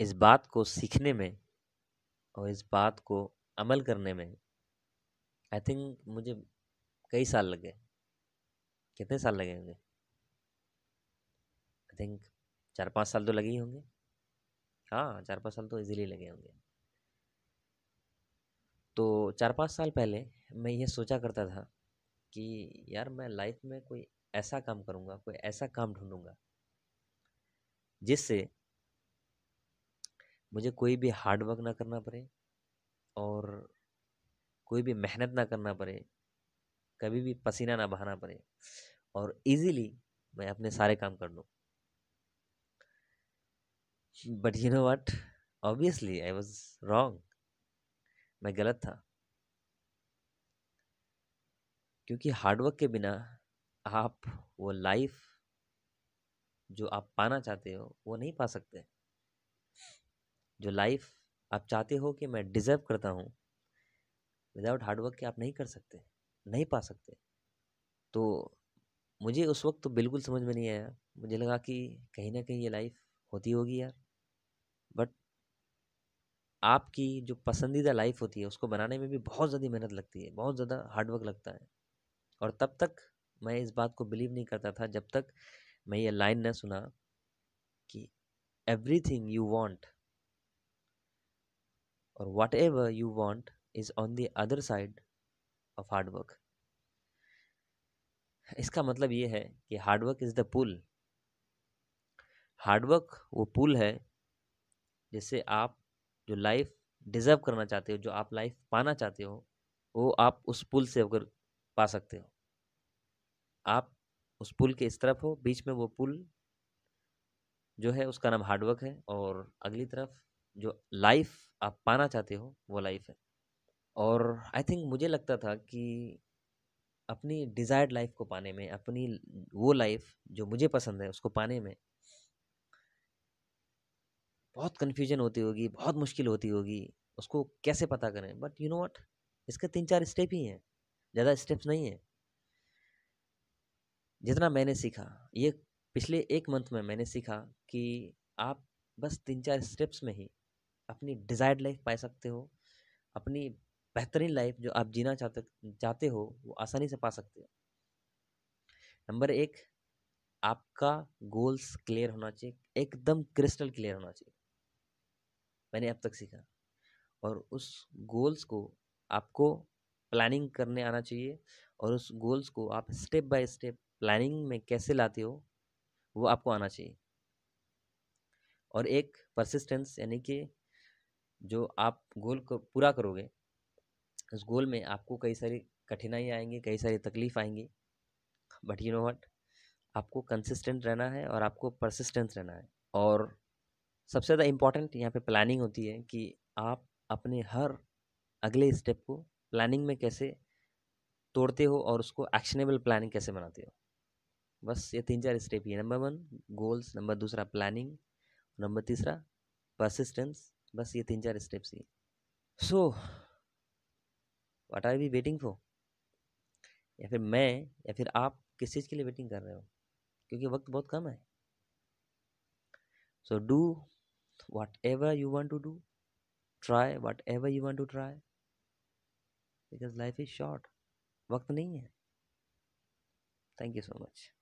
इस बात को सीखने में और इस बात को अमल करने में आई थिंक मुझे कई साल लगे कितने साल लगे होंगे आई थिंक चार पाँच साल तो लगे ही होंगे हाँ चार पाँच साल तो इजीली लगे होंगे तो चार पाँच साल पहले मैं ये सोचा करता था कि यार मैं लाइफ में कोई ऐसा काम करूँगा कोई ऐसा काम ढूँढूँगा जिससे मुझे कोई भी हार्ड वर्क ना करना पड़े और कोई भी मेहनत ना करना पड़े कभी भी पसीना ना बहाना पड़े और इजीली मैं अपने सारे काम कर लूँ but you know what obviously I was wrong मैं गलत था क्योंकि हार्डवर्क के बिना आप वो लाइफ जो आप पाना चाहते हो वो नहीं पा सकते जो लाइफ आप चाहते हो कि मैं डिज़र्व करता हूँ विदाउट हार्डवर्क के आप नहीं कर सकते नहीं पा सकते तो मुझे उस वक्त तो बिल्कुल समझ में नहीं आया मुझे लगा कि कहीं ना कहीं ये लाइफ होती होगी यार बट आपकी जो पसंदीदा लाइफ होती है उसको बनाने में भी बहुत ज़्यादा मेहनत लगती है बहुत ज़्यादा हार्डवर्क लगता है और तब तक मैं इस बात को बिलीव नहीं करता था जब तक मैं ये लाइन न सुना कि थिंग यू वॉन्ट और whatever you want is on the other side of hard work इसका मतलब ये है कि hard work is the pull hard work वो पुल है जिससे आप जो लाइफ डिज़र्व करना चाहते हो जो आप लाइफ पाना चाहते हो वो आप उस पुल से होकर पा सकते हो आप उस पुल के इस तरफ हो बीच में वो पुल जो है उसका नाम हार्डवर्क है और अगली तरफ जो लाइफ आप पाना चाहते हो वो लाइफ है और आई थिंक मुझे लगता था कि अपनी डिज़ायर्ड लाइफ को पाने में अपनी वो लाइफ जो मुझे पसंद है उसको पाने में बहुत कन्फ्यूजन होती होगी बहुत मुश्किल होती होगी उसको कैसे पता करें बट यू नो वट इसके तीन चार स्टेप ही हैं ज़्यादा स्टेप्स नहीं हैं जितना मैंने सीखा ये पिछले एक मंथ में मैंने सीखा कि आप बस तीन चार स्टेप्स में ही अपनी डिज़ायर्ड लाइफ पा सकते हो अपनी बेहतरीन लाइफ जो आप जीना चाहते चाहते हो वो आसानी से पा सकते हो नंबर एक आपका गोल्स क्लियर होना चाहिए एकदम क्रिस्टल क्लियर होना चाहिए मैंने अब तक सीखा और उस गोल्स को आपको प्लानिंग करने आना चाहिए और उस गोल्स को आप स्टेप बाय स्टेप प्लानिंग में कैसे लाते हो वो आपको आना चाहिए और एक परसिस्टेंस यानी कि जो आप गोल को पूरा करोगे उस गोल में आपको कई सारी कठिनाई आएंगी कई सारी तकलीफ आएंगी बट यू नो वट आपको कंसिस्टेंट रहना है और आपको परसिस्टेंस रहना है और सबसे ज़्यादा इम्पॉर्टेंट यहाँ पे प्लानिंग होती है कि आप अपने हर अगले स्टेप को प्लानिंग में कैसे तोड़ते हो और उसको एक्शनेबल प्लानिंग कैसे बनाते हो बस ये तीन चार स्टेप ही नंबर वन गोल्स नंबर दूसरा प्लानिंग नंबर तीसरा परसिस्टेंस बस ये तीन चार स्टेप्स ही so what are we waiting for या फिर मैं या फिर आप किस चीज़ के लिए वेटिंग कर रहे हो क्योंकि वक्त बहुत कम है so do whatever you want to do try whatever you want to try because life is short वक्त नहीं है थैंक यू सो मच